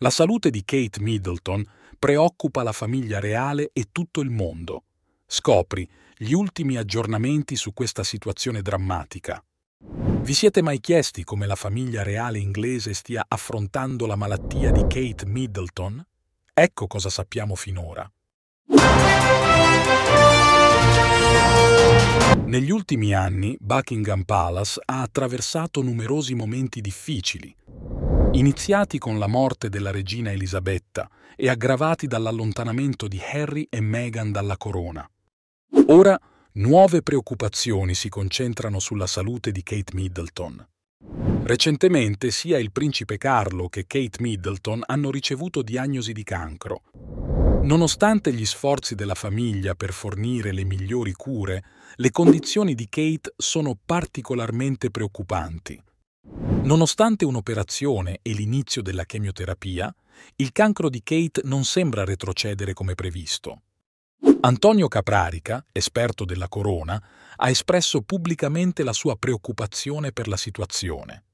La salute di Kate Middleton preoccupa la famiglia reale e tutto il mondo. Scopri gli ultimi aggiornamenti su questa situazione drammatica. Vi siete mai chiesti come la famiglia reale inglese stia affrontando la malattia di Kate Middleton? Ecco cosa sappiamo finora. Negli ultimi anni Buckingham Palace ha attraversato numerosi momenti difficili, Iniziati con la morte della regina Elisabetta e aggravati dall'allontanamento di Harry e Meghan dalla corona. Ora nuove preoccupazioni si concentrano sulla salute di Kate Middleton. Recentemente sia il principe Carlo che Kate Middleton hanno ricevuto diagnosi di cancro. Nonostante gli sforzi della famiglia per fornire le migliori cure, le condizioni di Kate sono particolarmente preoccupanti. Nonostante un'operazione e l'inizio della chemioterapia, il cancro di Kate non sembra retrocedere come previsto. Antonio Caprarica, esperto della corona, ha espresso pubblicamente la sua preoccupazione per la situazione.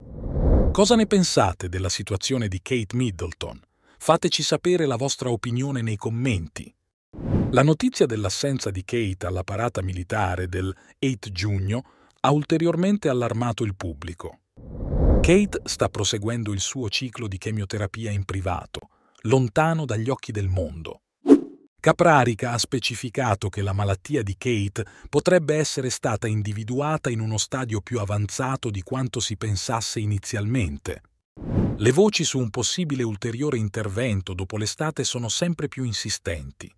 Cosa ne pensate della situazione di Kate Middleton? Fateci sapere la vostra opinione nei commenti. La notizia dell'assenza di Kate alla parata militare del 8 giugno ha ulteriormente allarmato il pubblico. Kate sta proseguendo il suo ciclo di chemioterapia in privato, lontano dagli occhi del mondo. Caprarica ha specificato che la malattia di Kate potrebbe essere stata individuata in uno stadio più avanzato di quanto si pensasse inizialmente. Le voci su un possibile ulteriore intervento dopo l'estate sono sempre più insistenti.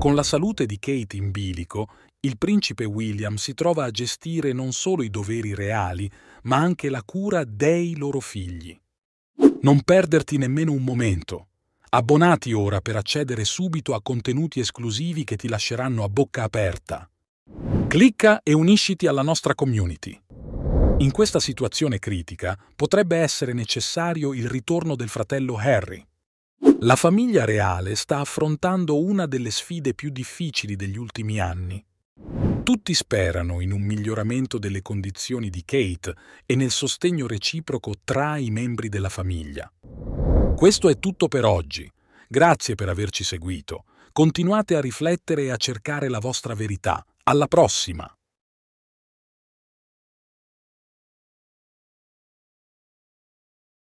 Con la salute di Kate in bilico, il principe William si trova a gestire non solo i doveri reali, ma anche la cura dei loro figli. Non perderti nemmeno un momento. Abbonati ora per accedere subito a contenuti esclusivi che ti lasceranno a bocca aperta. Clicca e unisciti alla nostra community. In questa situazione critica potrebbe essere necessario il ritorno del fratello Harry. La famiglia reale sta affrontando una delle sfide più difficili degli ultimi anni, tutti sperano in un miglioramento delle condizioni di Kate e nel sostegno reciproco tra i membri della famiglia. Questo è tutto per oggi. Grazie per averci seguito. Continuate a riflettere e a cercare la vostra verità. Alla prossima!